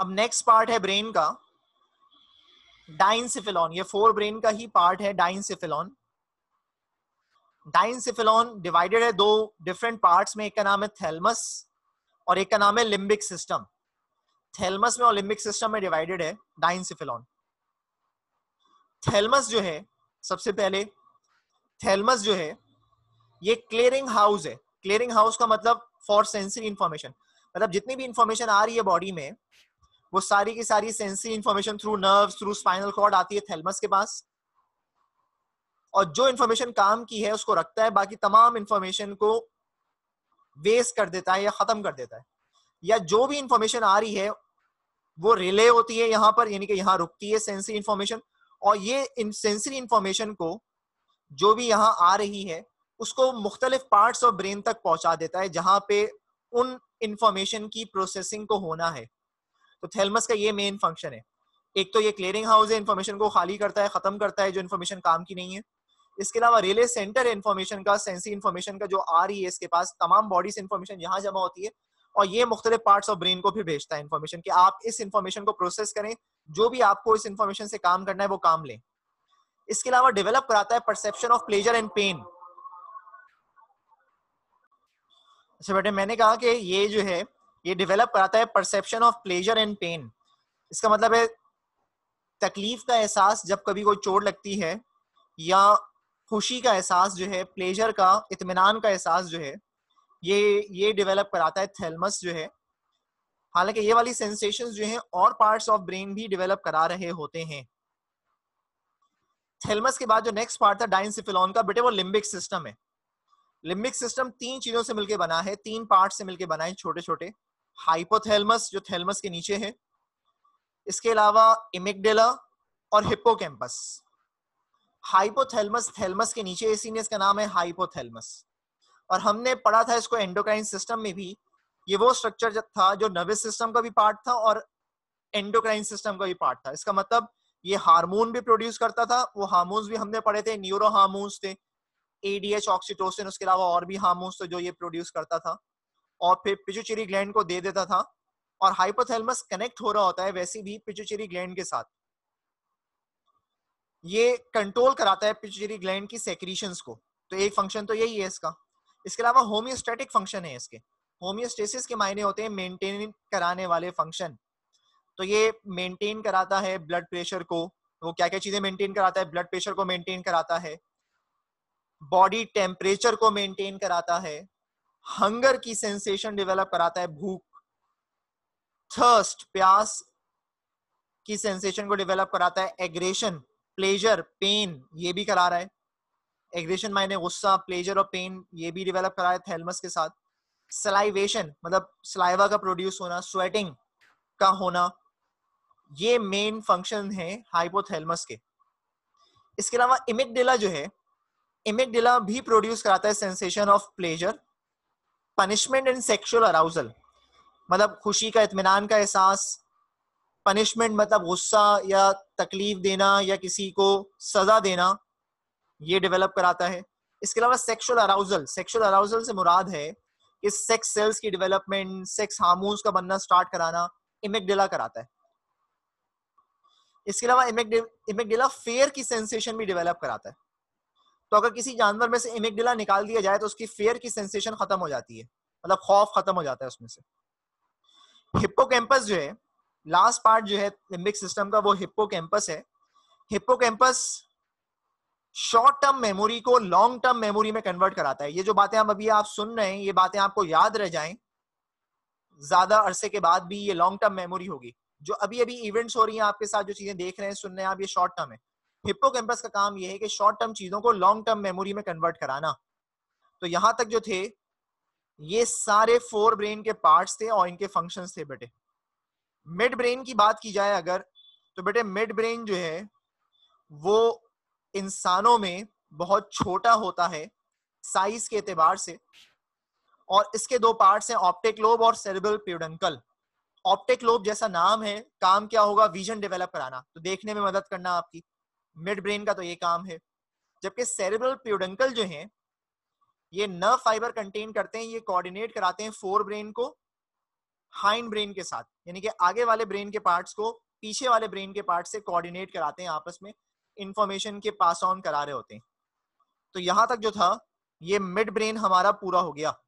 अब next part है brain का डाइनसिफिलॉन ये फोर ब्रेन का ही पार्ट है डाइनसिफिलॉन डाइनसिफिलॉन डिवाइडेड है दो डिफरेंट पार्ट्स में एक का नाम है थेलमस और एक का नाम है लिम्बिक सिस्टम थेलमस में और लिम्बिक सिस्टम में डिवाइडेड है डाइनसिफिलॉन थेलमस जो है सबसे पहले थेलमस जो है ये क्लियरिंग हाउस है क्लियरिंग हाउस का मतलब फॉर सेंसरी इंफॉर्मेशन मतलब जितनी भी इंफॉर्मेशन आ रही है बॉडी में वो सारी की सारी sensory information through nerve through spinal cord आती है थेलमस के पास और जो इंफॉर्मेशन काम की है उसको रखता है बाकी तमाम इंफॉर्मेशन को वेस्ट कर देता है या खत्म कर देता है या जो भी इंफॉर्मेशन आ रही है वो रिले होती है यहाँ पर यानी कि यहाँ रुकती है सेंसरी इंफॉर्मेशन और ये सेंसरी इंफॉर्मेशन को जो भी यहाँ आ रही है उसको मुख्तलिफ पार्ट्स ऑफ ब्रेन तक पहुंचा देता है जहां पे उन इंफॉर्मेशन की प्रोसेसिंग को होना है तो थेलमस का ये मेन फंक्शन है एक तो ये क्लियरिंग हाउस है इन्फॉर्मेशन को खाली करता है खत्म करता है जो इन्फॉर्मेशन काम की नहीं है इसके अलावा रिले सेंटर है इन्फॉर्मेशन का सेंसी इन्फॉर्मेशन का जो आ रही है इसके पास तमाम बॉडी से इन्फॉर्मेशन यहाँ जमा होती है और ये मुख्तलिफ पार्ट ऑफ ब्रेन को भी भेजता है इन्फॉर्मेशन की आप इस इन्फॉर्मेशन को प्रोसेस करें जो भी आपको इस इन्फॉर्मेशन से काम करना है वो काम लें इसके अलावा डेवलप कराता है perception of pleasure and pain अच्छा बेटे मैंने कहा कि ये जो है ये डेवलप कराता है perception of pleasure and pain इसका मतलब है तकलीफ का एहसास जब कभी कोई चोट लगती है या खुशी का एहसास जो है प्लेजर का इतमान का एहसास जो है ये ये डेवलप कराता है थैलमस जो है हालांकि ये वाली सेंसेशंस जो हैं और पार्ट्स ऑफ ब्रेन भी डेवलप करा रहे होते हैं थैलमस के बाद जो नेक्स्ट पार्ट था सिफिलोन का बेटे वो लिम्बिक सिस्टम है लिम्बिक सिस्टम तीन चीजों से मिलकर बना है तीन पार्ट से मिलकर बना है छोटे छोटे हाइपोथेलमस जो थेलमस के नीचे है इसके अलावा इमिकडेला और हिप्पोकैम्पस हाइपोथेलमस थेलमस के नीचे इसीलिए इसका नाम है हाइपोथेलमस और हमने पढ़ा था इसको एंडोक्राइन सिस्टम में भी ये वो स्ट्रक्चर था जो नर्वस सिस्टम का भी पार्ट था और एंडोक्राइन सिस्टम का भी पार्ट था इसका मतलब ये हार्मोन भी प्रोड्यूस करता था वो हार्मोन्स भी हमने पढ़े थे न्यूरो हार्मोन्स थे एडीएच ऑक्सीटोसिन उसके अलावा और भी हार्मोन्स थे जो ये प्रोड्यूस करता था और फिर पिचुचेरी ग्लैंड को दे देता था और हाइपोथैलमस कनेक्ट हो रहा होता है वैसे भी पिचुचेरी ग्लैंड के साथ ये कंट्रोल कराता है पिचुचेरी ग्लैंड की सेक्रीशन को तो एक फंक्शन तो यही है इसका इसके अलावा होमियोस्टेटिक फंक्शन है इसके होमियोस्टेसिस के मायने होते हैं मेंटेन कराने वाले फंक्शन तो ये मेंटेन कराता है ब्लड प्रेशर को वो क्या क्या चीजें मेंटेन कराता है ब्लड प्रेशर को मेंटेन कराता है बॉडी टेम्परेचर को मेंटेन कराता है हंगर की सेंसेशन डेवलप कराता है भूख थर्स्ट प्यास की सेंसेशन को डेवलप कराता है एग्रेशन प्लेजर पेन ये भी करा रहा है एग्रेशन मायने गुस्सा प्लेजर और पेन ये भी डेवलप करा है थैलमस के साथ सलाइवेशन मतलब सलाइवा का प्रोड्यूस होना स्वेटिंग का होना ये मेन फंक्शन है हाइपोथेलमस के इसके अलावा इमिक डेला जो है इमिक डेला भी प्रोड्यूस कराता है sensation of pleasure punishment and sexual arousal मतलब खुशी का इतमान का एहसास पनिशमेंट मतलब गुस्सा या तकलीफ देना या किसी को सजा देना ये डेवलप कराता है इसके अलावा सेक्सुअल अराउजल सेक्सुअल अराउजल से मुराद है कि सेक्स सेल्स की डेवलपमेंट सेक्स हार्मोन्स का बनना स्टार्ट कराना इमेकडिला कराता है इसके अलावा इमेकडिला फेयर की सेंसेशन भी डेवलप कराता है तो अगर किसी जानवर में से इमिगडिला निकाल दिया जाए तो उसकी फेयर की सेंसेशन खत्म हो जाती है मतलब खौफ खत्म हो जाता है उसमें से हिप्पोकैम्पस जो है लास्ट पार्ट जो है लिम्बिक सिस्टम का वो हिप्पोकैम्पस है हिप्पोकैम्पस शॉर्ट टर्म मेमोरी को लॉन्ग टर्म मेमोरी में कन्वर्ट कराता है ये जो बातें आप अभी आप सुन रहे हैं ये बातें आपको याद रह जाएं ज्यादा अरसे के बाद भी ये लॉन्ग टर्म मेमोरी होगी जो अभी अभी इवेंट्स हो रही हैं आपके साथ जो चीजें देख रहे हैं सुन रहे हैं आप ये शॉर्ट टर्म है हिप्पोकैम्पस का काम यह है कि शॉर्ट टर्म चीजों को लॉन्ग टर्म मेमोरी में कन्वर्ट कराना तो यहां तक जो थे ये सारे फोर ब्रेन के पार्ट्स थे और इनके फंक्शंस थे बेटे मिड ब्रेन की बात की जाए अगर तो बेटे मिड ब्रेन जो है वो इंसानों में बहुत छोटा होता है साइज के एतबार से और इसके दो पार्ट्स हैं ऑप्टिक लोब और सेरेब्रल पेडंकल ऑप्टिक लोब जैसा नाम है काम क्या होगा विजन डेवलप कराना तो देखने में मदद करना आपकी मिड ब्रेन का तो ये काम है जबकि सेरेब्रल प्यूडंकल जो है ये नर्व फाइबर कंटेन करते हैं ये कोऑर्डिनेट कराते हैं फोर ब्रेन को हाइंड ब्रेन के साथ यानी कि आगे वाले ब्रेन के पार्ट्स को पीछे वाले ब्रेन के पार्ट से कोऑर्डिनेट कराते हैं आपस में इंफॉर्मेशन के पास ऑन करा रहे होते हैं तो यहां तक जो था ये मिड ब्रेन हमारा पूरा हो गया